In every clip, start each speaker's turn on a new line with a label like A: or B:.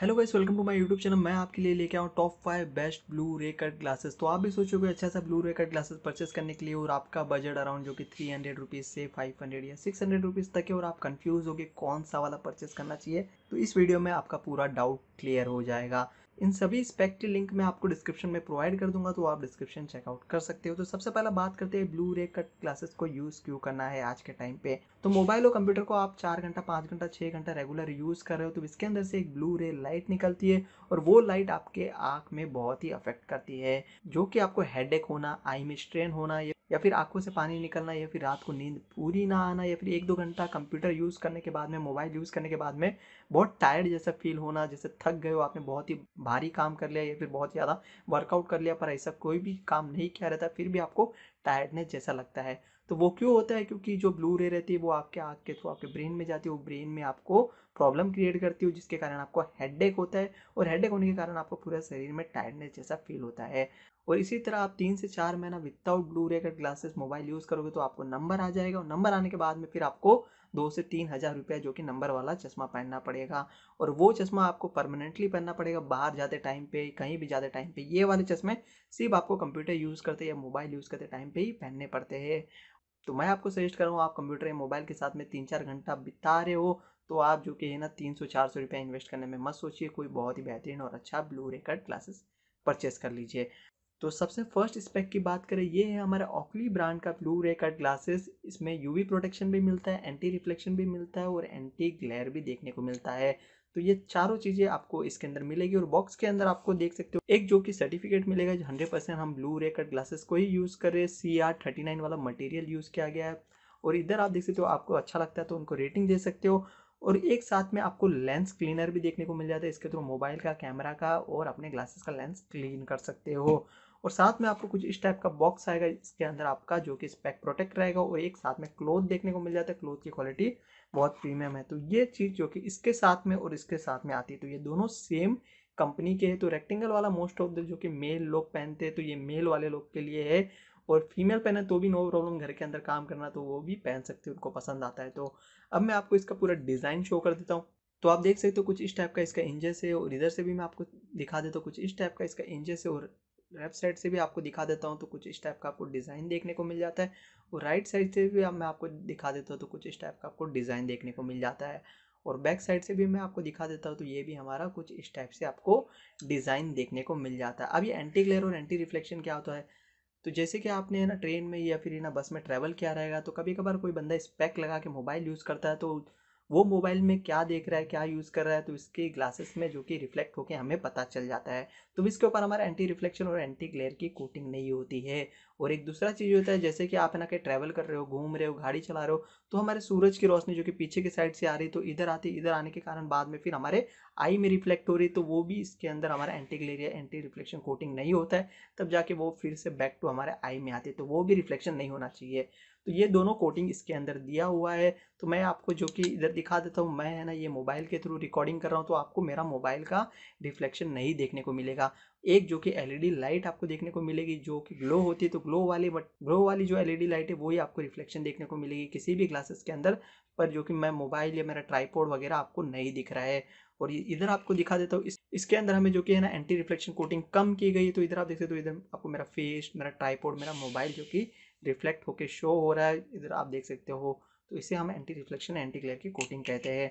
A: hello guys welcome to my YouTube channel मैं आपके लिए लेके आऊँ top five best blue ray cut glasses तो आप भी सोचोगे अच्छा सा blue ray cut glasses purchase करने के लिए और आपका बजट अराउंड जो कि थ्री हंड्रेड रुपीज़ से फाइव हंड्रेड या सिक्स हंड्रेड रुपीज़ तक है और आप कंफ्यूज होगे कौन सा वाला परचेस करना चाहिए तो इस वीडियो में आपका पूरा डाउट क्लियर हो जाएगा इन सभी स्पेक्ट्री लिंक मैं आपको डिस्क्रिप्शन में प्रोवाइड कर दूंगा तो आप डिस्क्रिप्शन चेकआउट कर सकते हो तो सबसे पहला बात करते हैं ब्लू रे कट क्लासेस को यूज़ क्यों करना है आज के टाइम पे तो मोबाइल और कंप्यूटर को आप चार घंटा पांच घंटा छह घंटा रेगुलर यूज़ कर रहे हो तो इसके अंदर से एक ब्लू रे लाइट निकलती है और वो लाइट आपके आंख में बहुत ही अफेक्ट करती है जो कि आपको हेड होना आई में स्ट्रेन होना या फिर आंखों से पानी निकलना या फिर रात को नींद पूरी ना आना या फिर एक दो घंटा कंप्यूटर यूज़ करने के बाद में मोबाइल यूज़ करने के बाद में बहुत टायर्ड जैसा फील होना जैसे थक गए हो आपने बहुत ही भारी काम कर लिया या फिर बहुत ज़्यादा वर्कआउट कर लिया पर ऐसा कोई भी काम नहीं किया रहता फिर भी आपको टायर्डनेस जैसा लगता है तो वो क्यों होता है क्योंकि जो ब्लू रे रहती है वो आपके आँख के थ्रू आपके ब्रेन में जाती है वो ब्रेन में आपको प्रॉब्लम क्रिएट करती है जिसके कारण आपको हेड होता है और हेड होने के कारण आपको पूरा शरीर में टायर्डनेस जैसा फील होता है और इसी तरह आप तीन से चार महीना विदाउट ब्लू रे अगर ग्लासेस मोबाइल यूज़ करोगे तो आपको नंबर आ जाएगा और नंबर आने के बाद में फिर आपको दो से तीन हज़ार रुपया जो कि नंबर वाला चश्मा पहनना पड़ेगा और वो चश्मा आपको परमानेंटली पहनना पड़ेगा बाहर जाते टाइम पे कहीं भी जाते टाइम पे ये वाले चश्मे सिर्फ आपको कंप्यूटर यूज़ करते या मोबाइल यूज़ करते टाइम पे ही पहनने पड़ते हैं तो मैं आपको सजेस्ट करूँगा आप कंप्यूटर या मोबाइल के साथ में तीन चार घंटा बिता रहे हो तो आप जो कि है ना तीन सौ चार सौ रुपया इन्वेस्ट करने में मत सोचिए कोई बहुत ही बेहतरीन और अच्छा ब्लू रेकर्ड क्लासेस परचेस कर लीजिए तो सबसे फर्स्ट स्पेक की बात करें ये है हमारा ऑकली ब्रांड का ब्लू रे कट ग्लासेस इसमें यूवी प्रोटेक्शन भी मिलता है एंटी रिफ्लेक्शन भी मिलता है और एंटी ग्लेयर भी देखने को मिलता है तो ये चारों चीज़ें आपको इसके अंदर मिलेगी और बॉक्स के अंदर आपको देख सकते हो एक जो कि सर्टिफिकेट मिलेगा जो हंड्रेड परसेंट हम ब्लू रे कट ग्लासेस को ही यूज़ कर रहे सी आर थर्टी नाइन वाला मटेरियल यूज़ किया गया है और इधर आप देख सकते हो आपको अच्छा लगता है तो उनको रेटिंग दे सकते हो और एक साथ में आपको लेंस क्लीनर भी देखने को मिल जाता है इसके थ्रू मोबाइल का कैमरा का और अपने ग्लासेस का लेंस क्लीन कर सकते हो और साथ में आपको कुछ इस टाइप का बॉक्स आएगा इसके अंदर आपका जो कि स्पैक प्रोटेक्ट रहेगा और एक साथ में क्लोथ देखने को मिल जाता है क्लोथ की क्वालिटी बहुत प्रीमियम है तो ये चीज़ जो कि इसके साथ में और इसके साथ में आती है तो ये दोनों सेम कंपनी के है तो रेक्टेंगल वाला मोस्ट ऑफ द जो कि मेल लोग पहनते हैं तो ये मेल वाले लोग के लिए है और फीमेल पहने तो भी नो प्रॉब्लम घर के अंदर काम करना तो वो भी पहन सकते हैं उनको पसंद आता है तो अब मैं आपको इसका पूरा डिज़ाइन शो कर देता हूँ तो आप देख सकते हो कुछ इस टाइप का इसका इंजेस है और इधर से भी मैं आपको दिखा देता हूँ कुछ इस टाइप का इसका इंजेस है और लेफ्ट साइड से भी आपको दिखा देता हूँ तो कुछ इस टाइप का आपको डिज़ाइन देखने को मिल जाता है और राइट साइड से भी मैं आपको दिखा देता हूँ तो कुछ इस टाइप का आपको डिज़ाइन देखने को मिल जाता है और बैक साइड से भी मैं आपको दिखा देता हूँ तो ये भी हमारा कुछ इस टाइप से आपको डिज़ाइन देखने को मिल जाता है अब ये एंटी ग्लेयर और एंटी रिफ्लेक्शन क्या होता है तो जैसे कि आपने ना ट्रेन में या फिर ना बस में ट्रैवल किया रहेगा तो कभी कभार कोई बंदा स्पैक लगा के मोबाइल यूज़ करता है तो वो मोबाइल में क्या देख रहा है क्या यूज़ कर रहा है तो इसके ग्लासेस में जो कि रिफ्लेक्ट होकर हमें पता चल जाता है तो इसके ऊपर हमारा एंटी रिफ्लेक्शन और एंटी ग्लेयर की कोटिंग नहीं होती है और एक दूसरा चीज़ होता है जैसे कि आप है ना कहीं ट्रैवल कर रहे हो घूम रहे हो गाड़ी चला रहे हो तो हमारे सूरज की रोशनी जो कि पीछे की साइड से आ रही तो इधर आती इधर आने के कारण बाद में फिर हमारे आई में रिफ्लेक्ट हो रही तो वो भी इसके अंदर हमारा anti glare anti reflection coating नहीं होता है तब जाके वो फिर से बैक टू हमारे आई में आती है तो वो भी रिफ्लेक्शन नहीं होना चाहिए तो ये दोनों कोटिंग इसके अंदर दिया हुआ है तो मैं आपको जो कि इधर दिखा देता हूँ मैं है ना ये मोबाइल के थ्रू रिकॉर्डिंग कर रहा हूँ तो आपको मेरा मोबाइल का रिफ्लेक्शन नहीं देखने को मिलेगा एक जो कि एलईडी लाइट e आपको देखने को मिलेगी जो कि ग्लो होती है तो ग्लो वाली बट ग्लो वाली जो एलईडी लाइट e है वही आपको रिफ्लेक्शन देखने को मिलेगी किसी भी ग्लासेस के अंदर पर जो कि मैं मोबाइल या मेरा ट्राईपोर्ड वगैरह आपको नहीं दिख रहा है और ये इधर आपको दिखा देता हूँ इस, इसके अंदर हमें जो कि है ना एंटी रिफ्लेक्शन कोटिंग कम की गई है तो इधर आप देख सकते हो तो इधर आपको मेरा फेस मेरा ट्राईपोड मेरा मोबाइल जो कि रिफ्लेक्ट होके शो हो रहा है इधर आप देख सकते हो तो इसे हम एंटी रिफ्लेक्शन एंटी ग्लेयर की कोटिंग कहते हैं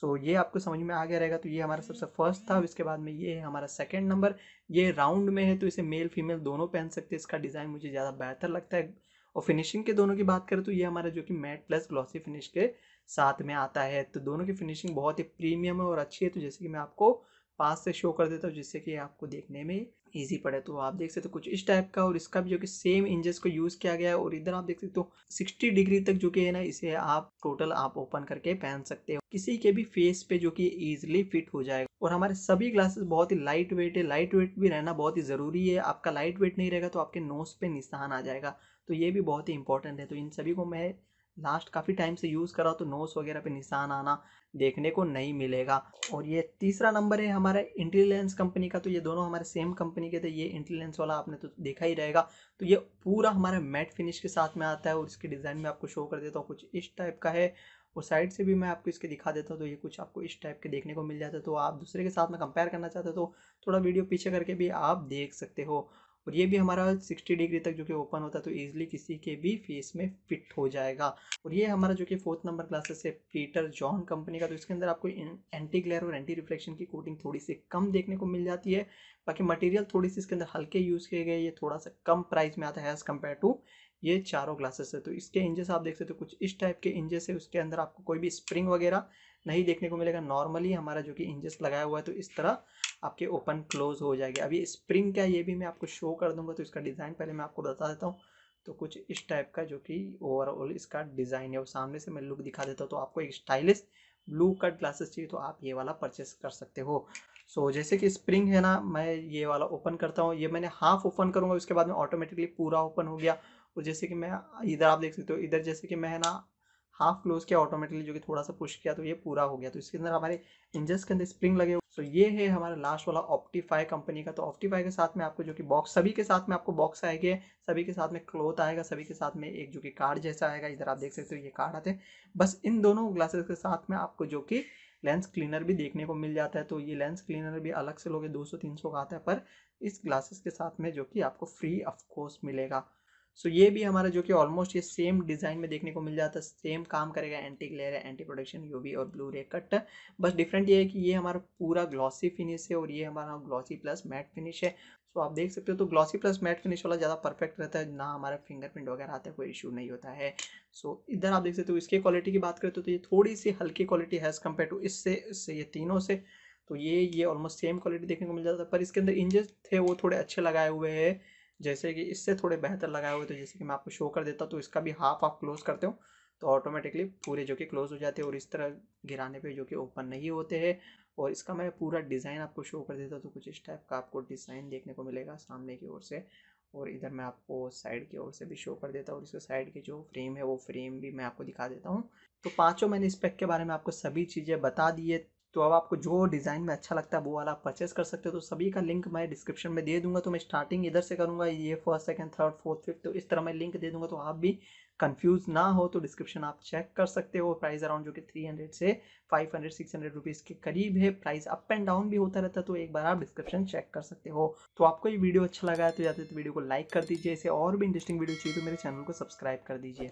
A: सो so, ये आपको समझ में आ गया रहेगा तो ये हमारा सबसे फर्स्ट था इसके बाद में ये है हमारा सेकंड नंबर ये राउंड में है तो इसे मेल फीमेल दोनों पहन सकते हैं इसका डिज़ाइन मुझे ज़्यादा बेहतर लगता है और फिनिशिंग के दोनों की बात करें तो ये हमारा जो कि मैट प्लस ग्लॉसी फिनिश के साथ में आता है तो दोनों की फिनिशिंग बहुत ही प्रीमियम है और अच्छी है तो जैसे कि मैं आपको पास से शो कर देता हूँ जिससे कि आपको देखने में ईजी पड़े तो आप देख सकते हो कुछ इस टाइप का और इसका भी जो कि सेम इंजेस को यूज़ किया गया है और इधर आप देख सकते हो सिक्सटी डिग्री तक जो कि है ना इसे आप टोटल आप ओपन करके पहन सकते हो किसी के भी फेस पे जो कि ईजिली फिट हो जाएगा और हमारे सभी ग्लासेस बहुत ही लाइट वेट है लाइट वेट भी रहना बहुत ही ज़रूरी है आपका लाइट वेट नहीं रहेगा तो आपके नोज पे निशान आ जाएगा तो ये भी बहुत ही इंपॉर्टेंट है तो इन सभी को मैं लास्ट काफ़ी टाइम से यूज़ करा तो नोस वगैरह पे निशान आना देखने को नहीं मिलेगा और ये तीसरा नंबर है हमारे इंटेलिजेंस कंपनी का तो ये दोनों हमारे सेम कंपनी के थे ये इंटेलिजेंस वाला आपने तो देखा ही रहेगा तो ये पूरा हमारे मैट फिनिश के साथ में आता है और इसके डिज़ाइन में आपको शो कर देता हूँ कुछ इस टाइप का है और साइड से भी मैं आपको इसके दिखा देता हूँ तो ये कुछ आपको इस टाइप के देखने को मिल जाते तो आप दूसरे के साथ में कंपेयर करना चाहते हो तो थोड़ा वीडियो पीछे करके भी आप देख सकते हो और ये भी हमारा 60 डिग्री तक जो कि ओपन होता है तो ईजिली किसी के भी फेस में फिट हो जाएगा और ये हमारा जो कि फोर्थ नंबर क्लासेस है पीटर जॉन कंपनी का तो इसके अंदर आपको एंटी ग्लेयर और एंटी रिफ्लेक्शन की कोटिंग थोड़ी सी कम देखने को मिल जाती है बाकी मटेरियल थोड़ी सी इसके अंदर हल्के यूज़ किए गए ये थोड़ा सा कम प्राइस में आता है एज़ कम्पेयर टू ये चारों ग्लासेस है तो इसके इंजेस आप देख सकते हो कुछ इस टाइप के इंजेस है उसके अंदर आपको कोई भी स्प्रिंग वगैरह नहीं देखने को मिलेगा नॉर्मली हमारा जो कि इंजेस लगाया हुआ है तो इस तरह आपके ओपन क्लोज हो जाएगी अभी स्प्रिंग क्या ये भी मैं आपको शो कर दूंगा तो इसका डिज़ाइन पहले मैं आपको बता देता हूँ तो कुछ इस टाइप का जो कि ओवरऑल इसका डिज़ाइन है और सामने से मैं लुक दिखा देता हूँ तो आपको एक स्टाइलिश ब्लू कट ग्लासेस चाहिए तो आप ये वाला परचेस कर सकते हो सो so, जैसे कि स्प्रिंग है ना मैं ये वाला ओपन करता हूँ ये मैंने हाफ ओपन करूँगा उसके बाद में ऑटोमेटिकली पूरा ओपन हो गया और तो जैसे कि मैं इधर आप देख सकते हो इधर जैसे कि मैं ना हाफ क्लोज किया ऑटोमेटिकली जो कि थोड़ा सा पुश किया तो ये पूरा हो गया तो इसके अंदर हमारे इंजन के अंदर स्प्रिंग लगे हुए तो ये है हमारा लास्ट वाला ऑप्टीफाई कंपनी का तो ऑप्टीफाई के साथ में आपको जो कि बॉक्स सभी के साथ में आपको बॉक्स आएगी सभी के साथ में क्लोथ आएगा सभी के साथ में एक जो कि कार्ड जैसा आएगा इधर आप देख सकते हो ये कार्ड आते हैं बस इन दोनों ग्लासेस के साथ में आपको जो कि लेंस क्लीनर भी देखने को मिल जाता है तो ये लेंस क्लीनर भी अलग से लोगे दो सौ का आता है पर इस ग्लासेस के साथ में जो कि आपको फ्री ऑफ कॉस्ट मिलेगा सो so, ये भी हमारा जो कि ऑलमोस्ट ये सेम डिज़ाइन में देखने को मिल जाता है सेम काम करेगा एंटी ग्लेयर है एंटी प्रोडक्शन यूवी और ब्लू रे कट बस डिफरेंट ये है कि ये हमारा पूरा ग्लॉसी फिनिश है और ये हमारा ग्लॉसी प्लस मैट फिनिश है सो आप देख सकते हो तो ग्लॉसी प्लस मैट फिनिश वाला ज़्यादा परफेक्ट रहता है ना हमारा फिंगरप्रिंट वगैरह आता है कोई इशू नहीं होता है सो so, इधर आप देख सकते हो इसके क्वालिटी की बात करें तो, तो ये थोड़ी सी हल्की क्वालिटी है एज़ कम्पेयर टू इससे इससे ये तीनों से तो ये ये ऑलमोस्ट सेम क्वालिटी देखने को मिल जाता है पर इसके अंदर इंजन थे वो थोड़े अच्छे लगाए हुए हैं जैसे कि इससे थोड़े बेहतर लगाए हुए तो जैसे कि मैं आपको शो कर देता हूँ तो इसका भी हाफ आप क्लोज़ करते हो तो ऑटोमेटिकली पूरे जो कि क्लोज़ हो जाते हैं और इस तरह गिराने पे जो कि ओपन नहीं होते हैं और इसका मैं पूरा डिज़ाइन आपको शो कर देता हूँ तो कुछ इस टाइप का आपको डिज़ाइन देखने को मिलेगा सामने की ओर से और इधर मैं आपको साइड की ओर से भी शो कर देता हूँ और इसके साइड के जो फ्रेम है वो फ्रेम भी मैं आपको दिखा देता हूँ तो पाँचों मैंने स्पेक के बारे में आपको सभी चीज़ें बता दी है तो अब आपको जो डिज़ाइन में अच्छा लगता है वो वाला आप परचेस कर सकते हो तो सभी का लिंक मैं डिस्क्रिप्शन में दे दूंगा तो मैं स्टार्टिंग इधर से करूंगा ये first second third fourth fifth तो इस तरह मैं लिंक दे दूंगा तो आप भी कंफ्यूज ना हो तो डिस्क्रिप्शन आप चेक कर सकते हो प्राइस अराउंड जो कि 300 से 500 600 रुपीस के करीब है प्राइस अप एंड डाउन भी होता रहता है तो एक बार आप डिस्क्रिप्शन चेक कर सकते हो तो आपको ये वीडियो अच्छा लगा है तो जाते तो वीडियो को लाइक कर दीजिए इसे और भी इंटरेस्टिंग वीडियो चाहिए तो मेरे चैनल को सब्सक्राइब कर दीजिए